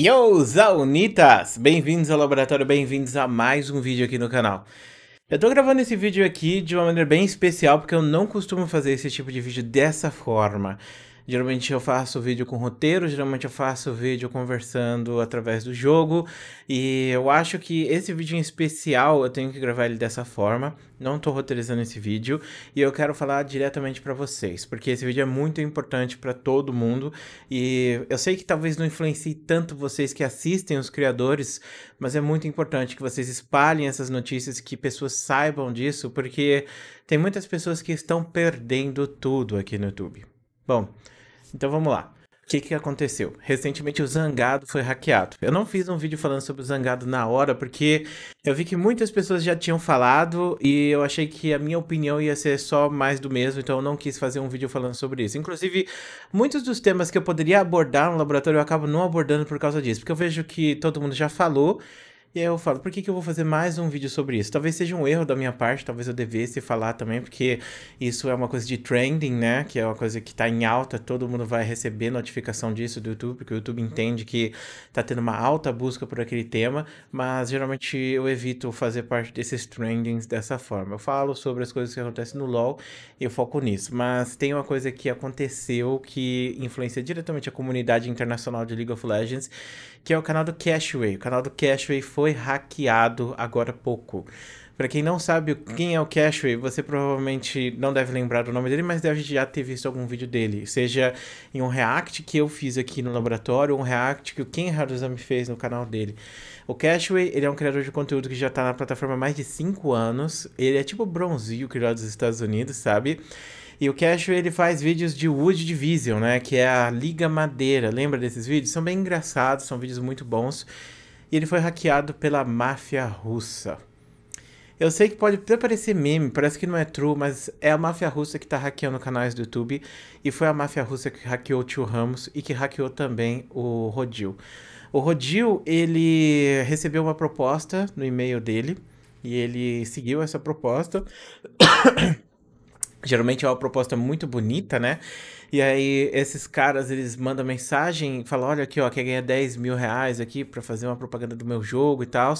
Yo, Zaunitas! Bem-vindos ao laboratório, bem-vindos a mais um vídeo aqui no canal. Eu tô gravando esse vídeo aqui de uma maneira bem especial, porque eu não costumo fazer esse tipo de vídeo dessa forma. Geralmente eu faço vídeo com roteiro, geralmente eu faço vídeo conversando através do jogo. E eu acho que esse vídeo em especial eu tenho que gravar ele dessa forma. Não tô roteirizando esse vídeo e eu quero falar diretamente para vocês, porque esse vídeo é muito importante para todo mundo e eu sei que talvez não influencie tanto vocês que assistem os criadores, mas é muito importante que vocês espalhem essas notícias, que pessoas saibam disso, porque tem muitas pessoas que estão perdendo tudo aqui no YouTube. Bom, então vamos lá. O que, que aconteceu? Recentemente o Zangado foi hackeado. Eu não fiz um vídeo falando sobre o Zangado na hora, porque eu vi que muitas pessoas já tinham falado e eu achei que a minha opinião ia ser só mais do mesmo, então eu não quis fazer um vídeo falando sobre isso. Inclusive, muitos dos temas que eu poderia abordar no laboratório eu acabo não abordando por causa disso, porque eu vejo que todo mundo já falou e aí eu falo, por que, que eu vou fazer mais um vídeo sobre isso? Talvez seja um erro da minha parte, talvez eu devesse falar também, porque isso é uma coisa de trending, né? Que é uma coisa que tá em alta, todo mundo vai receber notificação disso do YouTube, porque o YouTube entende que tá tendo uma alta busca por aquele tema, mas geralmente eu evito fazer parte desses trendings dessa forma. Eu falo sobre as coisas que acontecem no LoL e eu foco nisso, mas tem uma coisa que aconteceu que influencia diretamente a comunidade internacional de League of Legends, que é o canal do Cashway. O canal do Cashway foi foi hackeado agora há pouco. Para quem não sabe quem é o Cashway, você provavelmente não deve lembrar do nome dele, mas deve já ter visto algum vídeo dele. Seja em um react que eu fiz aqui no laboratório, ou um react que o Ken Haruzami fez no canal dele. O Cashway, ele é um criador de conteúdo que já está na plataforma há mais de 5 anos. Ele é tipo bronzinho, criado dos Estados Unidos, sabe? E o Cashway ele faz vídeos de Wood Division, né? Que é a Liga Madeira. Lembra desses vídeos? São bem engraçados, são vídeos muito bons e ele foi hackeado pela máfia russa. Eu sei que pode até parecer meme, parece que não é true, mas é a máfia russa que está hackeando canais do YouTube. E foi a máfia russa que hackeou o tio Ramos e que hackeou também o Rodil. O Rodil, ele recebeu uma proposta no e-mail dele e ele seguiu essa proposta. Geralmente é uma proposta muito bonita, né? E aí esses caras, eles mandam mensagem, falam, olha aqui, ó, quer ganhar 10 mil reais aqui para fazer uma propaganda do meu jogo e tal.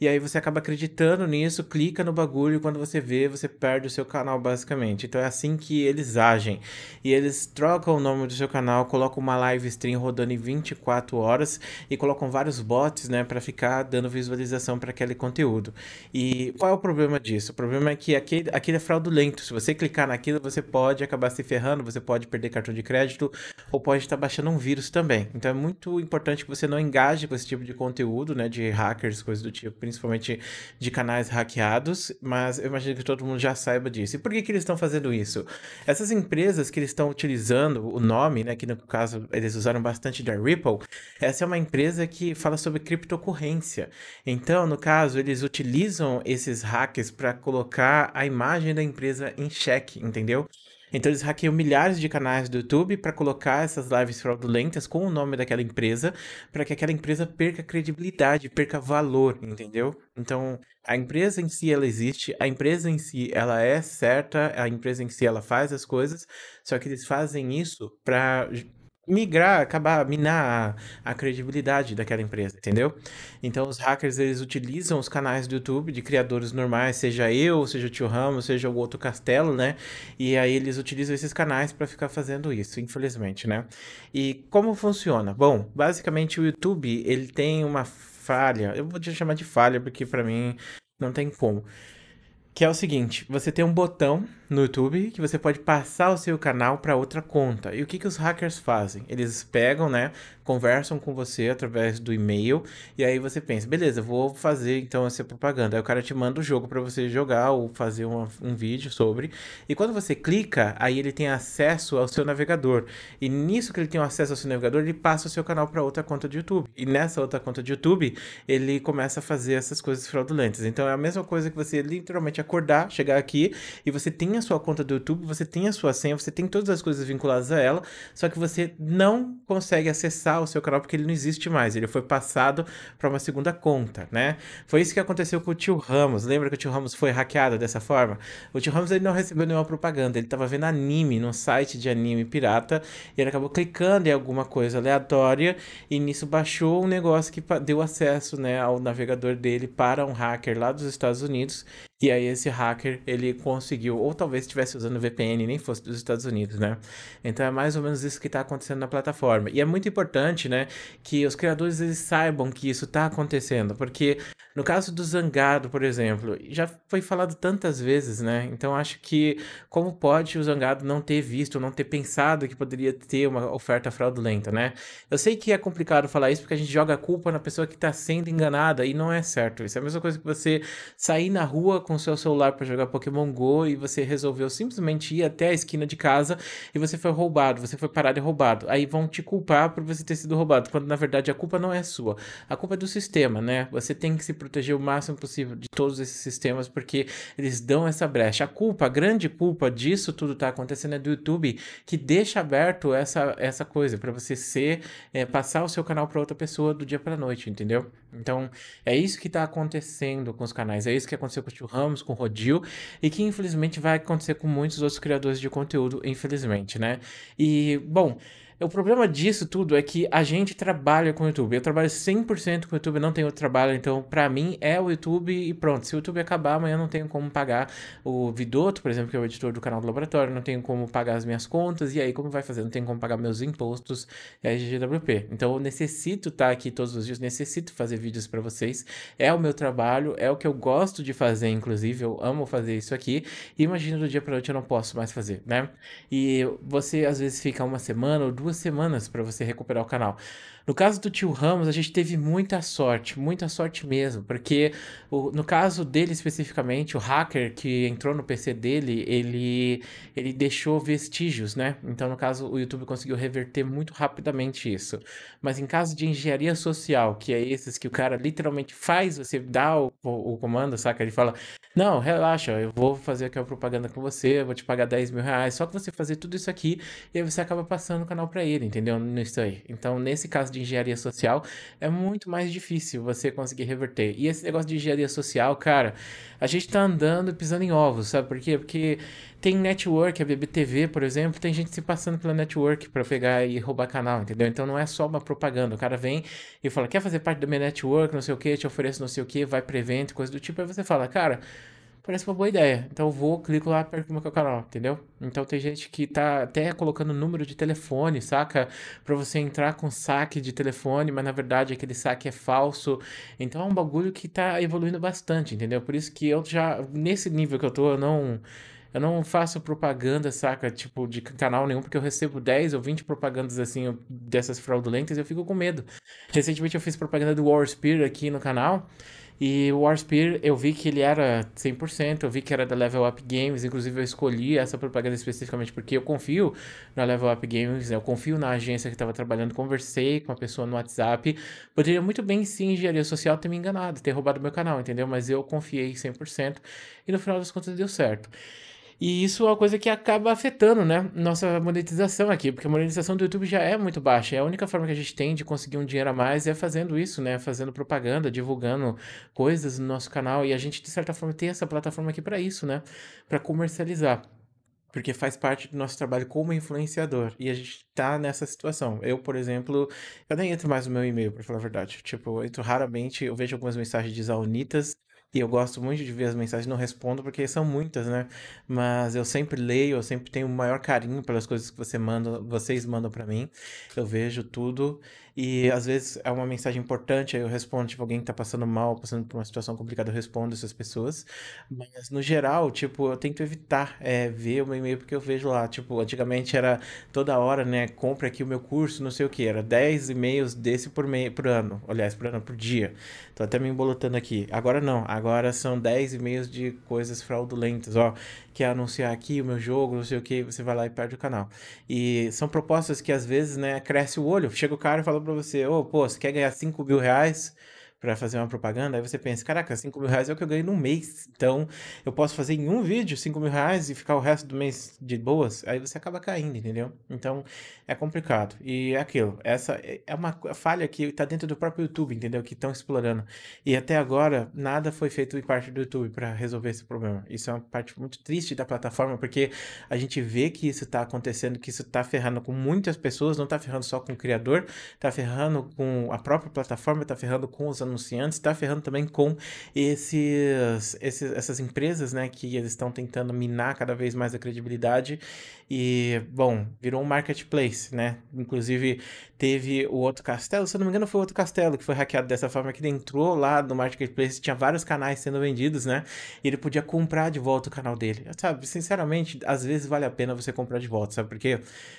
E aí você acaba acreditando nisso, clica no bagulho e quando você vê, você perde o seu canal, basicamente. Então é assim que eles agem. E eles trocam o nome do seu canal, colocam uma live stream rodando em 24 horas e colocam vários bots, né, para ficar dando visualização para aquele conteúdo. E qual é o problema disso? O problema é que aquele, aquele é fraudulento. Se você clicar naquilo, você pode acabar se ferrando, você pode perder perder cartão de crédito ou pode estar baixando um vírus também. Então é muito importante que você não engaje com esse tipo de conteúdo, né, de hackers, coisas do tipo, principalmente de canais hackeados, mas eu imagino que todo mundo já saiba disso. E por que, que eles estão fazendo isso? Essas empresas que eles estão utilizando, o nome, né, que no caso eles usaram bastante da Ripple, essa é uma empresa que fala sobre criptocorrência. Então, no caso, eles utilizam esses hackers para colocar a imagem da empresa em xeque, entendeu? Então eles hackeiam milhares de canais do YouTube para colocar essas lives fraudulentas com o nome daquela empresa, para que aquela empresa perca credibilidade, perca valor, entendeu? Então, a empresa em si ela existe, a empresa em si ela é certa, a empresa em si ela faz as coisas, só que eles fazem isso para migrar, acabar, minar a, a, credibilidade daquela empresa, entendeu? Então os hackers eles utilizam os canais do YouTube de criadores normais, seja eu, seja o Tio Ramos, seja o outro Castelo, né? E aí eles utilizam esses canais para ficar fazendo isso, infelizmente, né? E como funciona? Bom, basicamente o YouTube ele tem uma falha, eu vou te chamar de falha porque para mim não tem como que é o seguinte: você tem um botão no YouTube que você pode passar o seu canal para outra conta. E o que, que os hackers fazem? Eles pegam, né, conversam com você através do e-mail, e aí você pensa, beleza, vou fazer então essa propaganda. Aí o cara te manda o jogo para você jogar ou fazer uma, um vídeo sobre. E quando você clica, aí ele tem acesso ao seu navegador. E nisso que ele tem acesso ao seu navegador, ele passa o seu canal para outra conta de YouTube. E nessa outra conta de YouTube, ele começa a fazer essas coisas fraudulentas. Então é a mesma coisa que você literalmente acordar, chegar aqui e você tem a sua conta do YouTube, você tem a sua senha, você tem todas as coisas vinculadas a ela, só que você não consegue acessar o seu canal porque ele não existe mais, ele foi passado para uma segunda conta, né? Foi isso que aconteceu com o tio Ramos. Lembra que o tio Ramos foi hackeado dessa forma? O tio Ramos ele não recebeu nenhuma propaganda, ele estava vendo anime num site de anime pirata e ele acabou clicando em alguma coisa aleatória e nisso baixou um negócio que deu acesso, né, ao navegador dele para um hacker lá dos Estados Unidos e aí esse hacker, ele conseguiu, ou talvez estivesse usando VPN, nem fosse dos Estados Unidos, né? Então é mais ou menos isso que está acontecendo na plataforma. E é muito importante, né, que os criadores eles saibam que isso está acontecendo, porque no caso do Zangado, por exemplo, já foi falado tantas vezes, né? Então acho que como pode o Zangado não ter visto, não ter pensado que poderia ter uma oferta fraudulenta, né? Eu sei que é complicado falar isso porque a gente joga a culpa na pessoa que está sendo enganada e não é certo. Isso é a mesma coisa que você sair na rua com o seu celular para jogar Pokémon Go e você resolveu simplesmente ir até a esquina de casa e você foi roubado, você foi parado e roubado. Aí vão te culpar por você ter sido roubado, quando na verdade a culpa não é sua. A culpa é do sistema, né? Você tem que se proteger o máximo possível de todos esses sistemas porque eles dão essa brecha. A culpa, a grande culpa disso tudo tá acontecendo é do YouTube que deixa aberto essa, essa coisa para você ser é, passar o seu canal para outra pessoa do dia para noite, entendeu? Então, é isso que está acontecendo com os canais, é isso que aconteceu com o Tio Ramos, com o Rodil, e que infelizmente vai acontecer com muitos outros criadores de conteúdo, infelizmente, né? E, bom, é, o problema disso tudo é que a gente trabalha com o YouTube. Eu trabalho 100% com o YouTube, não tenho outro trabalho, então para mim é o YouTube e pronto. Se o YouTube acabar, amanhã eu não tenho como pagar o Vidoto, por exemplo, que é o editor do canal do laboratório, não tenho como pagar as minhas contas, e aí como vai fazer? Não tenho como pagar meus impostos e a GGWP. Então eu necessito estar tá aqui todos os dias, necessito fazer vídeos para vocês. É o meu trabalho, é o que eu gosto de fazer, inclusive, eu amo fazer isso aqui. E imagina do dia para noite eu não posso mais fazer, né? E você às vezes fica uma semana ou duas duas semanas para você recuperar o canal. No caso do tio Ramos, a gente teve muita sorte, muita sorte mesmo, porque o, no caso dele especificamente, o hacker que entrou no PC dele, ele, ele deixou vestígios, né? Então, no caso, o YouTube conseguiu reverter muito rapidamente isso. Mas em caso de engenharia social, que é esses que o cara literalmente faz, você dá o, o, o comando, saca? Ele fala: Não, relaxa, eu vou fazer aqui uma propaganda com você, eu vou te pagar 10 mil reais, só que você fazer tudo isso aqui, e aí você acaba passando o canal pra para ele, entendeu? Nisso aí. Então, nesse caso de engenharia social, é muito mais difícil você conseguir reverter. E esse negócio de engenharia social, cara, a gente tá andando pisando em ovos, sabe por quê? Porque tem network, a BBTV, por exemplo, tem gente se passando pela network para pegar e roubar canal, entendeu? Então não é só uma propaganda. O cara vem e fala: quer fazer parte da minha network, não sei o que, te ofereço não sei o que, vai pra evento, coisa do tipo. Aí você fala, cara parece uma boa ideia. Então eu vou, clico lá, perco meu canal, entendeu? Então tem gente que tá até colocando número de telefone, saca? Pra você entrar com saque de telefone, mas na verdade aquele saque é falso. Então é um bagulho que tá evoluindo bastante, entendeu? Por isso que eu já, nesse nível que eu tô, eu não. Eu não faço propaganda, saca? Tipo, de canal nenhum, porque eu recebo 10 ou 20 propagandas, assim, dessas fraudulentas e eu fico com medo. Recentemente eu fiz propaganda do War Spear aqui no canal. E o Warspear, eu vi que ele era 100%, eu vi que era da Level Up Games, inclusive eu escolhi essa propaganda especificamente porque eu confio na Level Up Games, eu confio na agência que estava trabalhando, conversei com a pessoa no WhatsApp. Poderia muito bem, sim, engenharia social ter me enganado, ter roubado meu canal, entendeu? Mas eu confiei 100% e no final das contas deu certo. E isso é uma coisa que acaba afetando, né? Nossa monetização aqui, porque a monetização do YouTube já é muito baixa. É a única forma que a gente tem de conseguir um dinheiro a mais é fazendo isso, né? Fazendo propaganda, divulgando coisas no nosso canal. E a gente, de certa forma, tem essa plataforma aqui para isso, né? Para comercializar porque faz parte do nosso trabalho como influenciador. E a gente tá nessa situação. Eu, por exemplo, eu nem entro mais no meu e-mail, para falar a verdade. Tipo, eu entro raramente, eu vejo algumas mensagens de zaunitas, e eu gosto muito de ver as mensagens, não respondo porque são muitas, né? Mas eu sempre leio, eu sempre tenho o maior carinho pelas coisas que você manda, vocês mandam para mim. Eu vejo tudo e às vezes é uma mensagem importante, aí eu respondo, tipo, alguém que tá passando mal, passando por uma situação complicada, eu respondo essas pessoas. Mas no geral, tipo, eu tento evitar é, ver o meu e-mail porque eu vejo lá, tipo, antigamente era toda hora, né? Compre aqui o meu curso, não sei o que, era 10 e-mails desse por, meio por ano, aliás, por ano, por dia. Tô até me embolotando aqui. Agora não, agora agora são 10 e-mails de coisas fraudulentas, ó, quer anunciar aqui o meu jogo, não sei o que, você vai lá e perde o canal. E são propostas que às vezes, né, cresce o olho, chega o cara e fala pra você, ô, oh, pô, você quer ganhar 5 mil reais? para fazer uma propaganda, aí você pensa, caraca, 5 mil reais é o que eu ganho no mês, então eu posso fazer em um vídeo 5 mil reais e ficar o resto do mês de boas, aí você acaba caindo, entendeu? Então é complicado. E é aquilo, essa é, é uma é falha que tá dentro do próprio YouTube, entendeu? Que estão explorando. E até agora, nada foi feito em parte do YouTube para resolver esse problema. Isso é uma parte muito triste da plataforma, porque a gente vê que isso tá acontecendo, que isso tá ferrando com muitas pessoas, não tá ferrando só com o criador, tá ferrando com a própria plataforma, tá ferrando com os anunciantes, está ferrando também com esses, esses, essas empresas, né, que eles estão tentando minar cada vez mais a credibilidade e, bom, virou um marketplace, né? Inclusive, teve o outro castelo, se eu não me engano, foi o outro castelo que foi hackeado dessa forma que ele entrou lá no marketplace, tinha vários canais sendo vendidos, né? E ele podia comprar de volta o canal dele. Sabe, sinceramente, às vezes vale a pena você comprar de volta, sabe? Porque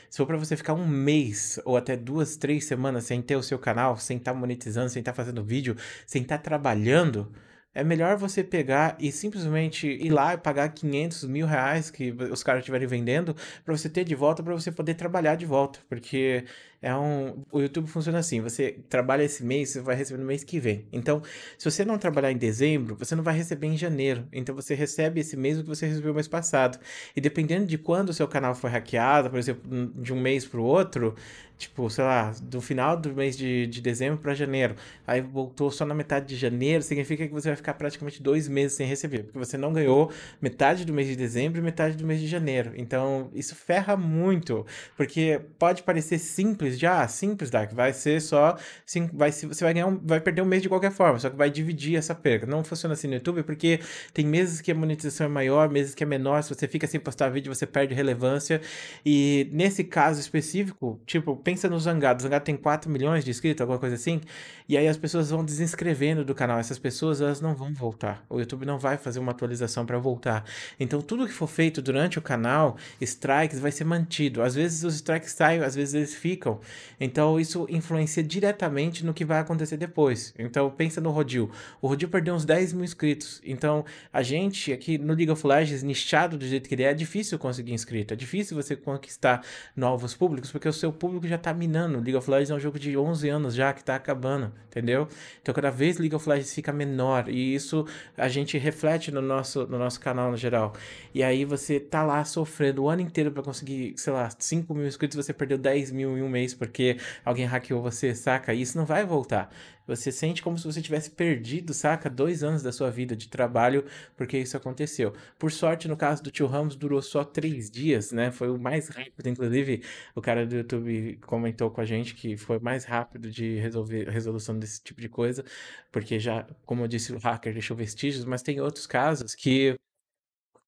se for para você ficar um mês ou até duas, três semanas sem ter o seu canal, sem estar tá monetizando, sem estar tá fazendo vídeo, sem estar tá trabalhando, é melhor você pegar e simplesmente ir lá e pagar 500 mil reais que os caras estiverem vendendo para você ter de volta, para você poder trabalhar de volta. Porque é um. O YouTube funciona assim: você trabalha esse mês, você vai receber no mês que vem. Então, se você não trabalhar em dezembro, você não vai receber em janeiro. Então, você recebe esse mês o que você recebeu mês passado. E dependendo de quando o seu canal foi hackeado, por exemplo, de um mês para o outro, Tipo, sei lá, do final do mês de, de dezembro para janeiro. Aí voltou só na metade de janeiro, significa que você vai ficar praticamente dois meses sem receber, porque você não ganhou metade do mês de dezembro e metade do mês de janeiro. Então, isso ferra muito, porque pode parecer simples já, ah, simples, Dark, vai ser só. Sim, vai, você vai, ganhar um, vai perder um mês de qualquer forma, só que vai dividir essa perda Não funciona assim no YouTube, porque tem meses que a monetização é maior, meses que é menor. Se você fica sem postar vídeo, você perde relevância. E nesse caso específico, tipo, pensa no Zangado. O Zangado tem 4 milhões de inscritos, alguma coisa assim. E aí as pessoas vão desinscrevendo do canal. Essas pessoas, elas não vão voltar. O YouTube não vai fazer uma atualização para voltar. Então, tudo que for feito durante o canal, strikes, vai ser mantido. Às vezes os strikes saem, às vezes eles ficam. Então, isso influencia diretamente no que vai acontecer depois. Então, pensa no Rodil. O Rodil perdeu uns 10 mil inscritos. Então, a gente aqui no League of Legends, nichado do jeito que ele é, é difícil conseguir inscrito. É difícil você conquistar novos públicos, porque o seu público já já tá minando. League of Legends é um jogo de 11 anos já que tá acabando, entendeu? Então cada vez League of Legends fica menor e isso a gente reflete no nosso, no nosso canal no geral. E aí você tá lá sofrendo o ano inteiro para conseguir, sei lá, 5 mil inscritos, você perdeu 10 mil em um mês porque alguém hackeou você, saca? E isso não vai voltar. Você sente como se você tivesse perdido, saca? Dois anos da sua vida de trabalho porque isso aconteceu. Por sorte, no caso do tio Ramos, durou só três dias, né? Foi o mais rápido. Inclusive, o cara do YouTube comentou com a gente que foi mais rápido de resolver resolução desse tipo de coisa, porque já, como eu disse, o hacker deixou vestígios, mas tem outros casos que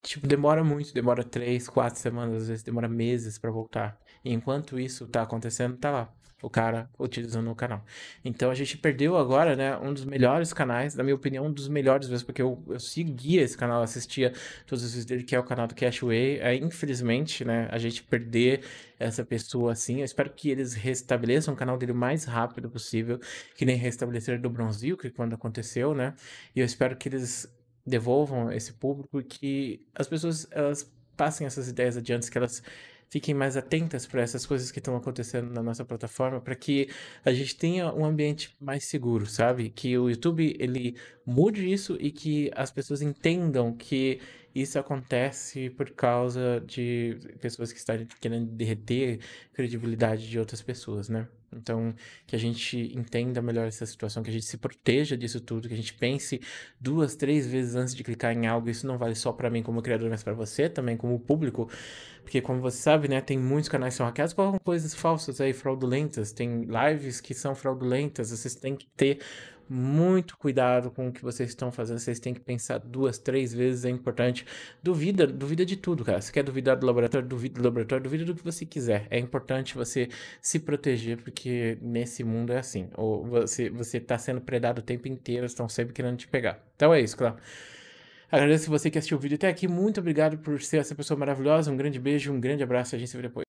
tipo, demora muito, demora três, quatro semanas, às vezes demora meses para voltar. E enquanto isso tá acontecendo, tá lá o cara utilizando o canal. Então a gente perdeu agora, né, um dos melhores canais, na minha opinião, um dos melhores mesmo, porque eu, eu seguia esse canal, assistia todos os vídeos dele, que é o canal do Cashway. É, infelizmente, né, a gente perder essa pessoa assim. Eu espero que eles restabeleçam o canal dele o mais rápido possível, que nem restabelecer do Bronzil, que quando aconteceu, né? E eu espero que eles devolvam esse público e que as pessoas elas passem essas ideias adiante, que elas fiquem mais atentas para essas coisas que estão acontecendo na nossa plataforma, para que a gente tenha um ambiente mais seguro, sabe? Que o YouTube ele mude isso e que as pessoas entendam que isso acontece por causa de pessoas que estão querendo derreter a credibilidade de outras pessoas, né? Então, que a gente entenda melhor essa situação, que a gente se proteja disso tudo, que a gente pense duas, três vezes antes de clicar em algo. Isso não vale só para mim como criador, mas para você também como público, porque como você sabe, né, tem muitos canais que são hackeados com coisas falsas aí, fraudulentas, tem lives que são fraudulentas. Vocês têm que ter muito cuidado com o que vocês estão fazendo. Vocês têm que pensar duas, três vezes, é importante. Duvida, duvida de tudo, cara. Você quer duvidar do laboratório, duvida do laboratório, duvida do que você quiser. É importante você se proteger, porque nesse mundo é assim. Ou você, você tá sendo predado o tempo inteiro, estão sempre querendo te pegar. Então é isso, claro. Agradeço você que assistiu o vídeo até aqui. Muito obrigado por ser essa pessoa maravilhosa. Um grande beijo, um grande abraço. A gente se vê depois.